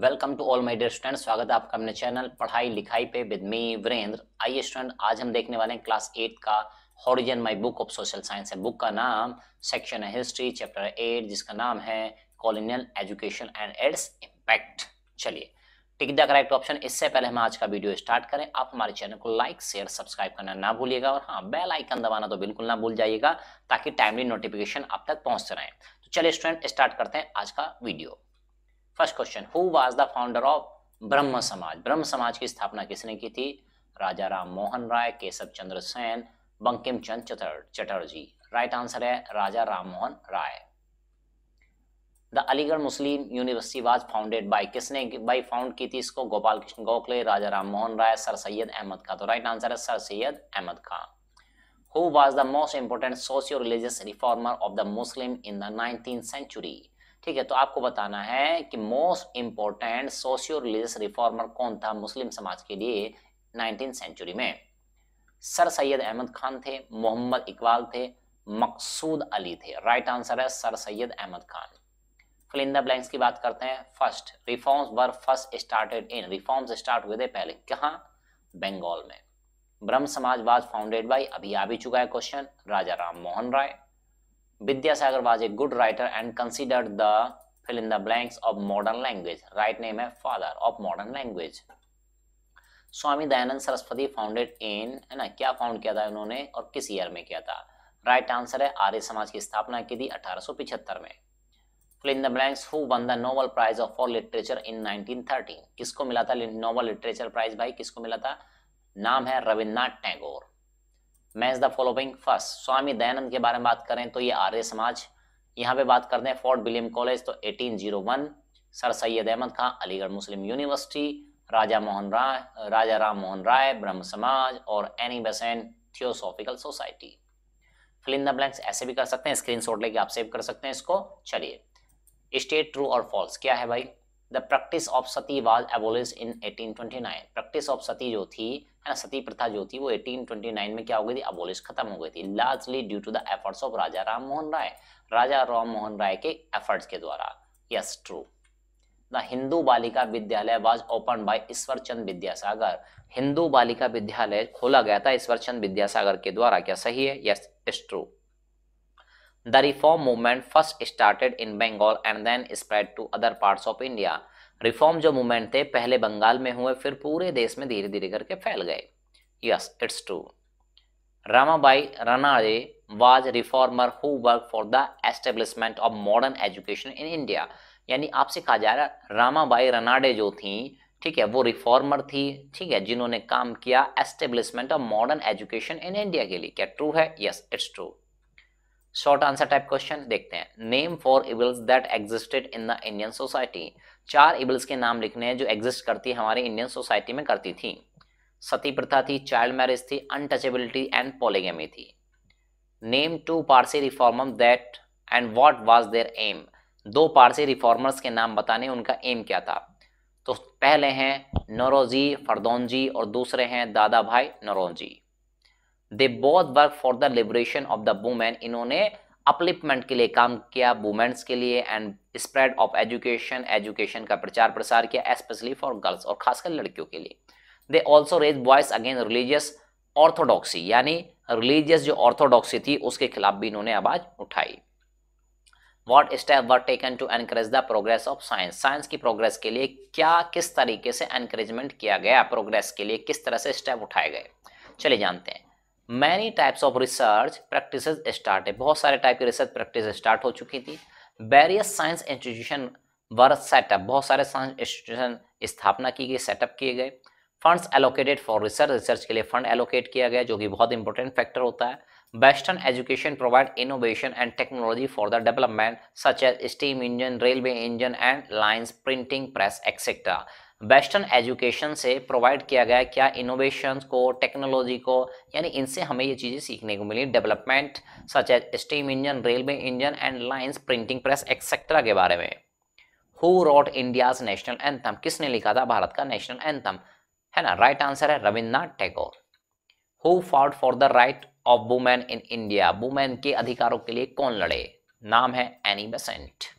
welcome to all my dear student स्वागत है आपका अपने चैनल पढ़ाई लिखाई पे विद मी वीरेंद्र आइए स्टूडेंट आज हम देखने वाले हैं क्लास एट का horizon my book of social science है बुक का नाम सेक्शन है हिस्ट्री चैप्टर एट जिसका नाम है colonial education and its impact चलिए टिक द करेक्ट ऑप्शन इससे पहले हम आज का वीडियो स्टार्ट करें आप हमारे चैनल को लाइक शेयर सब्सक्राइब करना ना भूलिएगा और हाँ बेल आइकन दबाना तो बिल्कुल ना भूल जाइएगा ताकि टाइमली नोटिफिकेशन आप तक पहुंचते रहें तो चलिए स्टूडेंट स्टार्ट करते हैं आज का video first question who was the founder of Brahmo Samaj Brahmo Samaj की स्थापना किसने की थी राजा राम मोहन राय केशव चंद्र सेन बंकिम चंद चटर्जी राइट आंसर है Raja Ram Mohan Roy the Aligarh Muslim University was founded by किसने बाई फाउंड की थी इसको गोपाल कृष्ण गोखले राजा राम मोहन राय सर सैयद अहमद खान तो राइट आंसर है sir Syed Ahmad Khan who was the most important socio religious reformer of the Muslim in the nineteen century ठीक है तो आपको बताना है कि most important socio religious reformer कौन था मुस्लिम समाज के लिए नाइनटीन सेंचुरी में सर सैयद अहमद खान थे मोहम्मद इकबाल थे मकसूद अली थे राइट आंसर है sir Syed Ahmad Khan fill in the blanks की बात करते हैं first reforms were first started in reforms start हुए थे पहले कहाँ बंगाल में ब्रह्म समाजवाद फाउंडेड बाई अभी आ भी चुका है question Raja Ram Mohan Roy Vidyasagar was a good writer and considered the fill in the blanks of modern language right name है father of modern language Swami Dayanand Saraswati founded in है ना क्या फाउंड किया था उन्होंने और किस ईयर में किया था राइट right आंसर है आर्य समाज की स्थापना की थी 1875 में fill in the blanks who won the Nobel prize of for literature in 1913 किसको मिला था नोबल लिटरेचर प्राइज भाई किसको मिला था नाम है Rabindranath Tagore match the following first Swami Dayanand के बारे में बात करें तो ये आर्य समाज यहाँ पे बात करते हैं फोर्ट विलियम कॉलेज तो 1801 sir Syed Ahmad Khan Aligarh Muslim University Raja Mohan Roy Raja Ram Mohan Roy Brahmo Samaj और Annie Besant theosophical society fill the blanks ऐसे भी कर सकते हैं स्क्रीन शॉट लेके आप सेव कर सकते हैं इसको चलिए स्टेट ट्रू और फॉल्स क्या है भाई the practice of sati was abolish in 1829 practice of sati जो थी ना सती प्रथा जो थी वो 1829 में क्या हो गई थी अबोलिश खत्म हो गई थी largely due to the efforts of Raja Ram Mohan Roy Raja Ram Mohan Roy के एफर्ट्स के द्वारा yes true the Hindu Balika Vidyalaya was open by Ishwarchand Vidyasagar Hindu Balika Vidyalaya खोला गया था ईश्वरचंद विद्यासागर के द्वारा क्या सही है yes is true the reform movement first started in Bengal and then spread to other parts of India reform जो मूवमेंट थे पहले बंगाल में हुए फिर पूरे देश में धीरे धीरे करके फैल गए yes it's true Ramabai Ranade was reformer who work for the establishment of modern education in India यानी आपसे कहा जा रहा है रामाबाई रनाडे जो थी ठीक है वो रिफॉर्मर थी ठीक है जिन्होंने काम किया establishment of modern education in India के लिए क्या ट्रू है yes it's true short answer type question देखते हैं name four evils that existed in the Indian society चार एबल्स के नाम लिखने हैं जो एग्जिस्ट करती हमारे इंडियन सोसाइटी में करती थी सती प्रथा थी चाइल्ड मैरिज थी अनटचेबिलिटी एंड पोलिगेमी थी name two Parsi reform that and what was their aim दो पारसी रिफॉर्मर्स के नाम बताने उनका एम क्या था तो पहले हैं नरोजी फरदौनजी और दूसरे हैं Dadabhai Naoroji they both work for the liberation of the women इन्होंने अपलिपमेंट के लिए काम किया वुमेन्स के लिए and spread of education education का प्रचार प्रसार किया स्पेशली फॉर गर्ल्स और खासकर लड़कियों के लिए they also raise voice against religious orthodoxy यानी रिलीजियस जो ऑर्थोडॉक्सी थी उसके खिलाफ भी इन्होंने आवाज उठाई what step were taken to encourage the progress of science science की प्रोग्रेस के लिए क्या किस तरीके से एनकरेजमेंट किया गया प्रोग्रेस के लिए किस तरह से स्टेप उठाए गए चलिए जानते हैं many types of research practice start है बहुत सारे टाइप की रिसर्च प्रैक्टिस स्टार्ट हो चुकी थी various science institution work setup बहुत सारे साइंस इंस्टीट्यूशन स्थापना की गई सेटअप किए गए funds allocated for research research के लिए फंड एलोकेट किया गया जो कि बहुत इंपॉर्टेंट फैक्टर होता है western education provide innovation and technology for the development such as steam engine railway engine and lines printing press etcetera western education से प्रोवाइड किया गया क्या इनोवेशन को टेक्नोलॉजी को यानी इनसे हमें ये चीज़ें सीखने को मिली development such as steam engine railway engine and lines printing press etcetera के बारे में who wrote India's national anthem किसने लिखा था भारत का नेशनल एंथम है ना राइट right आंसर है Rabindranath Tagore who fought for the right of women in India women के अधिकारों के लिए कौन लड़े नाम है Annie Besant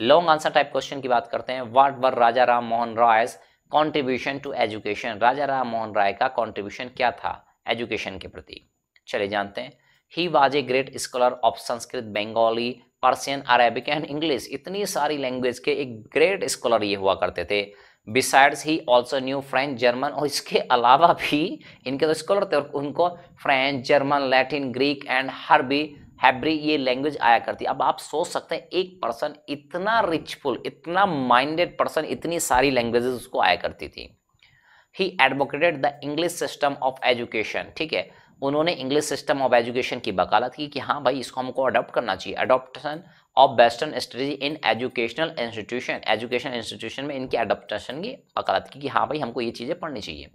long answer type question की बात करते हैं what were Raja Ram Mohan Roy contribution to education Raja Ram Mohan Roy का कॉन्ट्रीब्यूशन क्या था एजुकेशन के प्रति चले जानते हैं he was a great scholar of Sanskrit Bengali Persian Arabic and English इतनी सारी लैंग्वेज के एक ग्रेट स्कॉलर ये हुआ करते थे besides he also knew French German और इसके अलावा भी इनके तो स्कॉलर थे और उनको French German Latin Greek and हर भी हैब्री ये लैंग्वेज आया करती अब आप सोच सकते हैं एक पर्सन इतना रिचफुल इतना माइंडेड पर्सन इतनी सारी लैंग्वेजेस उसको आया करती थी he advocated the English system of education ठीक है उन्होंने इंग्लिश सिस्टम ऑफ एजुकेशन की वकालत की कि हाँ भाई इसको हमको अडॉप्ट करना चाहिए adoption of western strategy in educational institution education institution में इनकी अडोप्टन की वकालत की कि हाँ भाई हमको ये चीज़ें पढ़नी चाहिए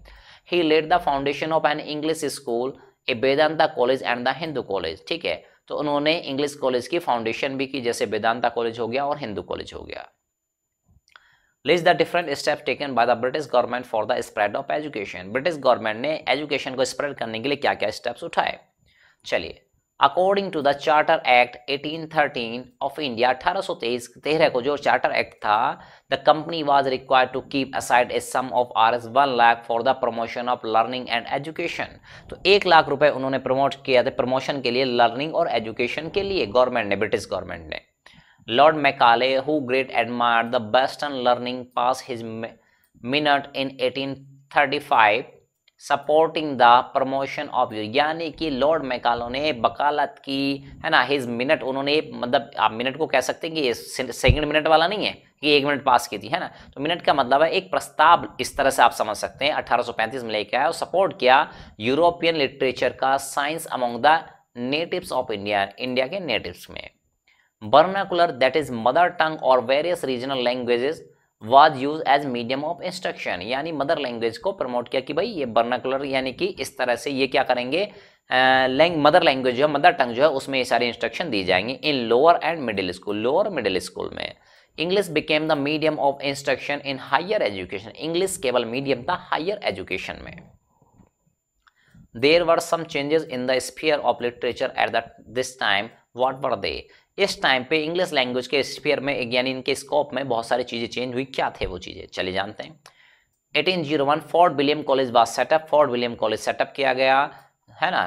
he laid the foundation of an English school a Vedanta college and the Hindu college ठीक है तो उन्होंने इंग्लिश कॉलेज की फाउंडेशन भी की जैसे वेदांता कॉलेज हो गया और हिंदू कॉलेज हो गया list the different step taken by the British government for the spread of education British government ने एजुकेशन को स्प्रेड करने के लिए क्या क्या स्टेप्स उठाए चलिए according to the charter act 1813 of India अठारह सौ को जो चार्टर एक्ट था the company was require to keep aside a sum of R S one lakh for the promotion of learning and education तो एक लाख रुपए उन्होंने प्रमोट किया था प्रमोशन के लिए लर्निंग और एजुकेशन के लिए गवर्नमेंट ने ब्रिटिश गवर्नमेंट ने lord Macaulay who great admire the and learning pass his minute in eighteen thirty five supporting the promotion of you यानी कि लॉर्ड मैकालो ने बकालत की है ना हिज मिनट उन्होंने मतलब आप मिनट को कह सकते हैं कि ये सेकेंड मिनट वाला नहीं है कि एक मिनट पास की थी है ना तो मिनट का मतलब है एक प्रस्ताव इस तरह से आप समझ सकते हैं 1835 में लेके आया और सपोर्ट किया यूरोपियन लिटरेचर का science among the natives of India India के नेटिव्स में vernacular that is mother tongue और various regional languages was use as medium of instruction यानी मदर लैंग्वेज को प्रमोट किया कि भाई ये बर्नाकुलर यानी कि इस तरह से ये क्या करेंगे मदर लैंग्वेज जो है मदर टंग जो है उसमें ये सारी इंस्ट्रक्शन दी जाएंगी in lower and middle school lower middle school में English became the medium of instruction in higher education English केवल मीडियम था हायर एजुकेशन में there were some changes in the sphere of literature at this time what were they इस time पे English language के spear में यानी इनके scope में बहुत सारी चीज़ें चेंज हुई क्या थे वो चीज़ें चलिए जानते हैं 1801 Fort William college was set up Fort William college set up किया गया है ना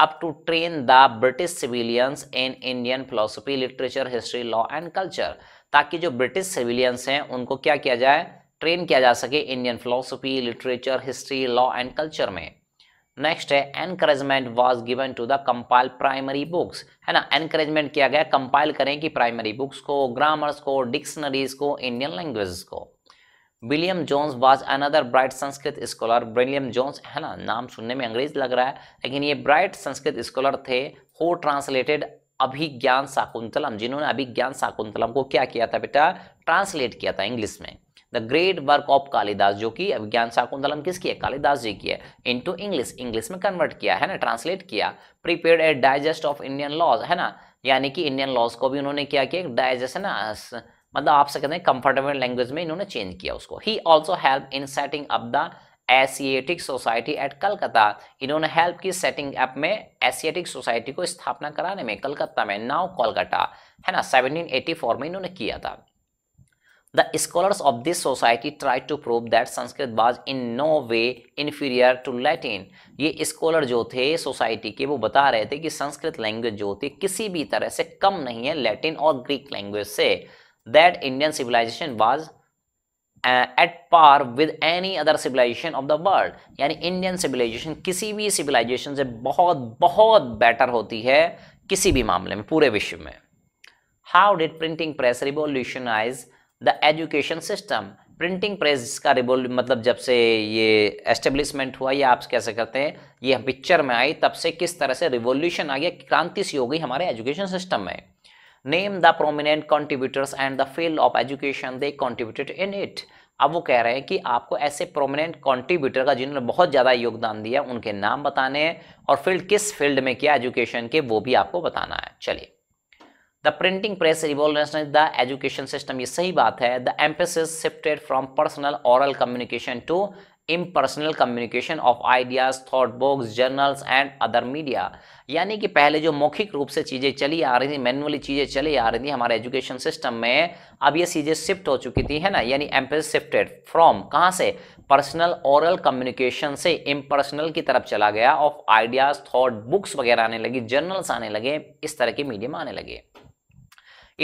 up to train the British civilians in Indian philosophy literature history law and culture ताकि जो ब्रिटिश सिविलियंस हैं उनको क्या किया जाए ट्रेन किया जा सके Indian philosophy literature history law and culture में नेक्स्ट है encouragement was given to the compile primary books है ना एनकरेजमेंट किया गया कंपाइल करें कि प्राइमरी बुक्स को ग्रामर्स को डिक्शनरीज को इंडियन लैंग्वेज को William Jones was another bright Sanskrit scholar William Jones है ना नाम सुनने में अंग्रेज लग रहा है लेकिन ये ब्राइट संस्कृत स्कॉलर थे हो ट्रांसलेटेड अभिज्ञान शाकुंतलम जिन्होंने अभिज्ञान शाकुंतलम को क्या किया था बेटा ट्रांसलेट किया था इंग्लिश में the great work of Kalidasa जो कि अभिज्ञान शाकुंतलम किसकी है कालिदास जी की है इनटू इंग्लिश इंग्लिश में कन्वर्ट किया है ना ट्रांसलेट किया prepare a digest of Indian laws है ना यानी कि इंडियन लॉज को भी उन्होंने क्या किया डाइजेस्ट है ना मतलब आप सकते हैं कंफर्टेबल लैंग्वेज में इन्होंने चेंज किया उसको he also help in setting up the Asiatic society at Calcutta इन्होंने हेल्प की सेटिंग अप में एसिएटिक सोसाइटी को स्थापना कराने में कलकत्ता में नाउ कोलकाता है ना 1784 में इन्होंने किया था the scholars of this society try to prove that Sanskrit was in no way inferior to Latin ये स्कॉलर जो थे सोसाइटी के वो बता रहे थे कि संस्कृत लैंग्वेज जो थी किसी भी तरह से कम नहीं है लैटिन और ग्रीक लैंग्वेज से that Indian civilisation was at par with any other civilisation of the world यानी इंडियन सिविलाइजेशन किसी भी सिविलाइजेशन से बहुत बहुत बेटर होती है किसी भी मामले में पूरे विश्व में how did printing press revolutionise the education system printing press का रिबोल मतलब जब से ये एस्टेब्लिशमेंट हुआ या आप कैसे कहते हैं ये पिक्चर में आई तब से किस तरह से रिवोल्यूशन आ गया क्रांति सी हो गई हमारे एजुकेशन सिस्टम में name the prominent contributors and the field of education they contributed in it अब वो कह रहे हैं कि आपको ऐसे प्रोमिनेंट कॉन्ट्रीब्यूटर का जिन्होंने बहुत ज़्यादा योगदान दिया उनके नाम बताने हैं और फील्ड किस फील्ड में किया एजुकेशन के वो भी आपको बताना है चलिए the printing press revolution is the education system ये सही बात है the emphasis shifted from personal oral communication to impersonal communication of ideas thought books journals and other media यानी कि पहले जो मौखिक रूप से चीज़ें चली आ रही थी मैनुअली चीज़ें चली आ रही थी हमारे एजुकेशन सिस्टम में अब ये चीज़ें शिफ्ट हो चुकी थी है ना यानी एम्पेस शिफ्टेड फ्रॉम कहाँ से पर्सनल ओरल कम्युनिकेशन से इम्पर्सनल की तरफ चला गया ऑफ आइडियाज़ थॉट बुक्स वगैरह आने लगी जर्नल्स आने लगे इस तरह के मीडियम आने लगे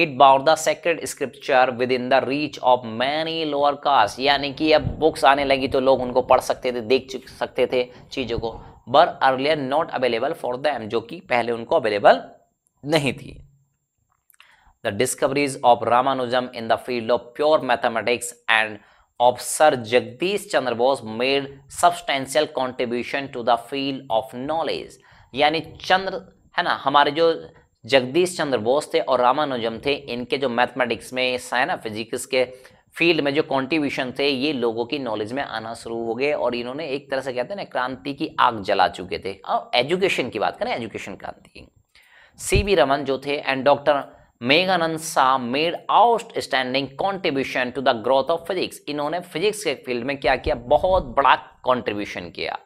it brought the sacred scripture within the reach of many lower caste यानी कि अब बुक्स आने लगी तो लोग उनको पढ़ सकते थे देख सकते थे चीज़ों को were earlier not available for them जो कि पहले उनको अवेलेबल नहीं थी the discoveries of Ramanujan in the field of pure mathematics and of sir Jagadish Chandra Bose made substantial contribution to the field of knowledge यानी चंद्र है ना हमारे जो जगदीश चंद्र बोस थे और रामानुजम थे इनके जो मैथमेटिक्स में ऑफ फिजिक्स के फील्ड में जो कॉन्ट्रीब्यूशन थे ये लोगों की नॉलेज में आना शुरू हो गए और इन्होंने एक तरह से कहते हैं ना क्रांति की आग जला चुके थे और एजुकेशन की बात करें एजुकेशन क्रांति की सी वी रमन जो थे and doctor Meghnad Saha made outstanding contribution to the growth of physics इन्होंने फिजिक्स के फील्ड में क्या किया बहुत बड़ा कॉन्ट्रीब्यूशन किया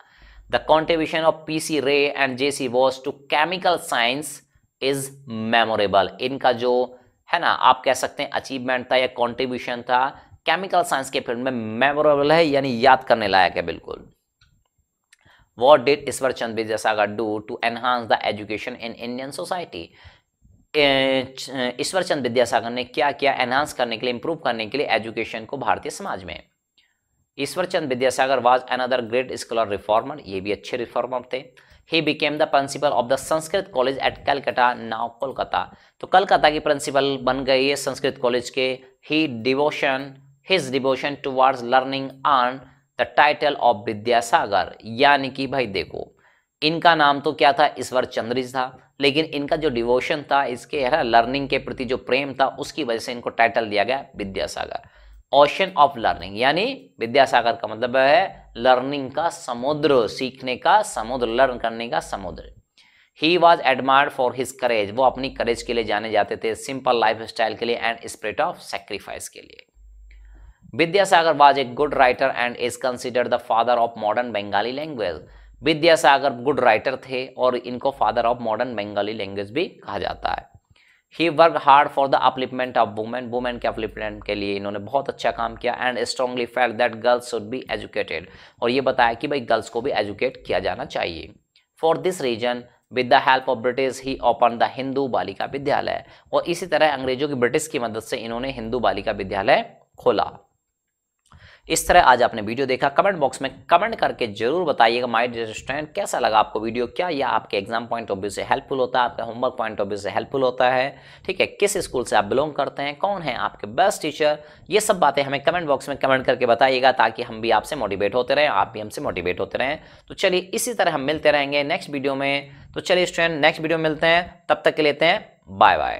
the contribution of P C Ray and J C Bose to chemical science is memorable इनका जो है ना आप कह सकते हैं अचीवमेंट था या कॉन्ट्रीब्यूशन था केमिकल साइंस के फील्ड में मेमोरेबल है यानी याद करने लायक है बिल्कुल what did Ishwar Chand Vidyasagar do to enhance the education in Indian society Ishwar Chand Vidyasagar ने क्या किया एनहांस करने के लिए इंप्रूव करने के लिए एजुकेशन को भारतीय समाज में Ishwar Chand Vidyasagar was another great scholar reformer ये भी अच्छे रिफॉर्मर थे he became the principal of the Sanskrit college at Calcutta now Kolkata तो कलकत्ता की प्रिंसिपल बन गई है संस्कृत कॉलेज के he devotion his devotion towards learning on the title of Vidyasagar यानी कि भाई देखो इनका नाम तो क्या था ईश्वर चंद्रिज था लेकिन इनका जो डिवोशन था इसके है लर्निंग के प्रति जो प्रेम था उसकी वजह से इनको टाइटल दिया गया विद्यासागर ओशन ऑफ लर्निंग यानी विद्यासागर का मतलब है लर्निंग का समुद्र सीखने का समुद्र लर्न करने का समुद्र he was admired for his courage वो अपनी करेज के लिए जाने जाते थे सिंपल लाइफ स्टाइल के लिए एंड स्प्रिट ऑफ सेक्रीफाइस के लिए Vidyasagar was a good writer and is consider the father of modern Bengali language Vidyasagar good writer थे और इनको father of modern Bengali language भी कहा जाता है he work hard for the upliftment of women women के अपलिपमेंट के लिए इन्होंने बहुत अच्छा काम किया and strongly felt that girls should be educated और ये बताया कि भाई गर्ल्स को भी एजुकेट किया जाना चाहिए for this reason with the help of British he open the Hindu Balika Vidyalaya और इसी तरह अंग्रेजों की ब्रिटिश की मदद से इन्होंने हिंदू बालिका विद्यालय खोला इस तरह आज आपने वीडियो देखा कमेंट बॉक्स में कमेंट करके जरूर बताइएगा माई डियर स्टूडेंट कैसा लगा आपको वीडियो क्या यह आपके एग्जाम पॉइंट ऑफ व्यू से हेल्पफुल होता है आपका होमवर्क पॉइंट ऑफ व्यू से हेल्पफुल होता है ठीक है किस स्कूल से आप बिलोंग करते हैं कौन है आपके बेस्ट टीचर ये सब बातें हमें कमेंट बॉक्स में कमेंट करके बताइएगा ताकि हम भी आपसे मोटिवेट होते रहें आप भी हमसे मोटिवेट होते रहें तो चलिए इसी तरह हम मिलते रहेंगे नेक्स्ट वीडियो में तो चलिए स्टूडेंट नेक्स्ट वीडियो मिलते हैं तब तक के लेते हैं बाय बाय